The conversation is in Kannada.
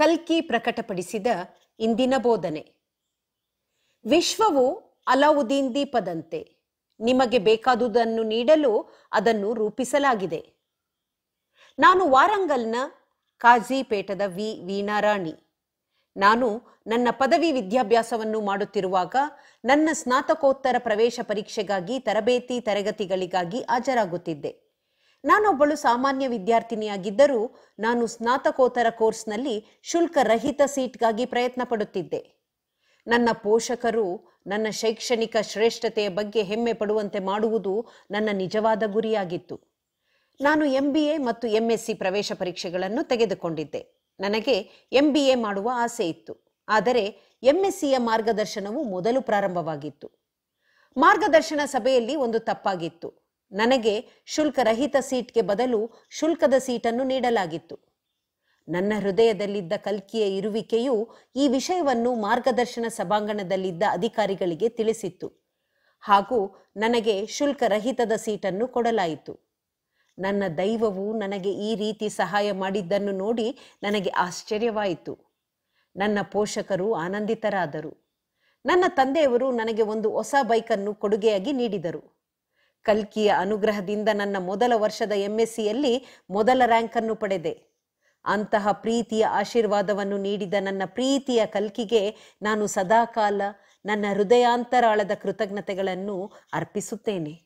ಕಲ್ಕಿ ಪ್ರಕಟಪಡಿಸಿದ ಇಂದಿನ ಬೋಧನೆ ವಿಶ್ವವು ಅಲಾವುದ್ದೀನ್ ದೀಪದಂತೆ ನಿಮಗೆ ಬೇಕಾದುದನ್ನು ನೀಡಲು ಅದನ್ನು ರೂಪಿಸಲಾಗಿದೆ ನಾನು ವಾರಂಗಲ್ನ ಕಾಜಿಪೇಟದ ವಿ ವೀಣಾರಾಣಿ ನಾನು ನನ್ನ ಪದವಿ ವಿದ್ಯಾಭ್ಯಾಸವನ್ನು ಮಾಡುತ್ತಿರುವಾಗ ನನ್ನ ಸ್ನಾತಕೋತ್ತರ ಪ್ರವೇಶ ಪರೀಕ್ಷೆಗಾಗಿ ತರಬೇತಿ ತರಗತಿಗಳಿಗಾಗಿ ಹಾಜರಾಗುತ್ತಿದ್ದೆ ನಾನೊಬ್ಬಳು ಸಾಮಾನ್ಯ ವಿದ್ಯಾರ್ಥಿನಿಯಾಗಿದ್ದರೂ ನಾನು ಸ್ನಾತಕೋತ್ತರ ಕೋರ್ಸ್ನಲ್ಲಿ ಶುಲ್ಕರಹಿತ ಸೀಟ್ಗಾಗಿ ಪ್ರಯತ್ನ ಪಡುತ್ತಿದ್ದೆ ನನ್ನ ಪೋಷಕರು ನನ್ನ ಶೈಕ್ಷಣಿಕ ಶ್ರೇಷ್ಠತೆಯ ಬಗ್ಗೆ ಹೆಮ್ಮೆ ಪಡುವಂತೆ ಮಾಡುವುದು ನನ್ನ ನಿಜವಾದ ಗುರಿಯಾಗಿತ್ತು ನಾನು ಎಂ ಬಿ ಎ ಮತ್ತು ಎಂ ಎಸ್ ಸಿ ಪ್ರವೇಶ ಪರೀಕ್ಷೆಗಳನ್ನು ತೆಗೆದುಕೊಂಡಿದ್ದೆ ನನಗೆ ಎಂ ಬಿ ಎ ಮಾಡುವ ಆಸೆ ಇತ್ತು ಆದರೆ ಎಂ ಎಸ್ ಸಿಯ ಮಾರ್ಗದರ್ಶನವು ಮೊದಲು ಪ್ರಾರಂಭವಾಗಿತ್ತು ಮಾರ್ಗದರ್ಶನ ಸಭೆಯಲ್ಲಿ ಒಂದು ತಪ್ಪಾಗಿತ್ತು ನನಗೆ ಶುಲ್ಕರಹಿತ ಸೀಟ್ಗೆ ಬದಲು ಶುಲ್ಕದ ಸೀಟನ್ನು ನೀಡಲಾಗಿತ್ತು ನನ್ನ ಹೃದಯದಲ್ಲಿದ್ದ ಕಲ್ಕಿಯ ಇರುವಿಕೆಯು ಈ ವಿಷಯವನ್ನು ಮಾರ್ಗದರ್ಶನ ಸಭಾಂಗಣದಲ್ಲಿದ್ದ ಅಧಿಕಾರಿಗಳಿಗೆ ತಿಳಿಸಿತ್ತು ಹಾಗೂ ನನಗೆ ಶುಲ್ಕರಹಿತದ ಸೀಟನ್ನು ಕೊಡಲಾಯಿತು ನನ್ನ ದೈವವು ನನಗೆ ಈ ರೀತಿ ಸಹಾಯ ಮಾಡಿದ್ದನ್ನು ನೋಡಿ ನನಗೆ ಆಶ್ಚರ್ಯವಾಯಿತು ನನ್ನ ಪೋಷಕರು ಆನಂದಿತರಾದರು ನನ್ನ ತಂದೆಯವರು ನನಗೆ ಒಂದು ಹೊಸ ಬೈಕನ್ನು ಕೊಡುಗೆಯಾಗಿ ನೀಡಿದರು ಕಲ್ಕಿಯ ಅನುಗ್ರಹದಿಂದ ನನ್ನ ಮೊದಲ ವರ್ಷದ ಎಂ ಎಸ್ಸಿಯಲ್ಲಿ ಮೊದಲ ರ್ಯಾಂಕನ್ನು ಪಡೆದೆ ಅಂತಹ ಪ್ರೀತಿಯ ಆಶೀರ್ವಾದವನ್ನು ನೀಡಿದ ನನ್ನ ಪ್ರೀತಿಯ ಕಲ್ಕಿಗೆ ನಾನು ಸದಾಕಾಲ ನನ್ನ ಹೃದಯಾಂತರಾಳದ ಕೃತಜ್ಞತೆಗಳನ್ನು ಅರ್ಪಿಸುತ್ತೇನೆ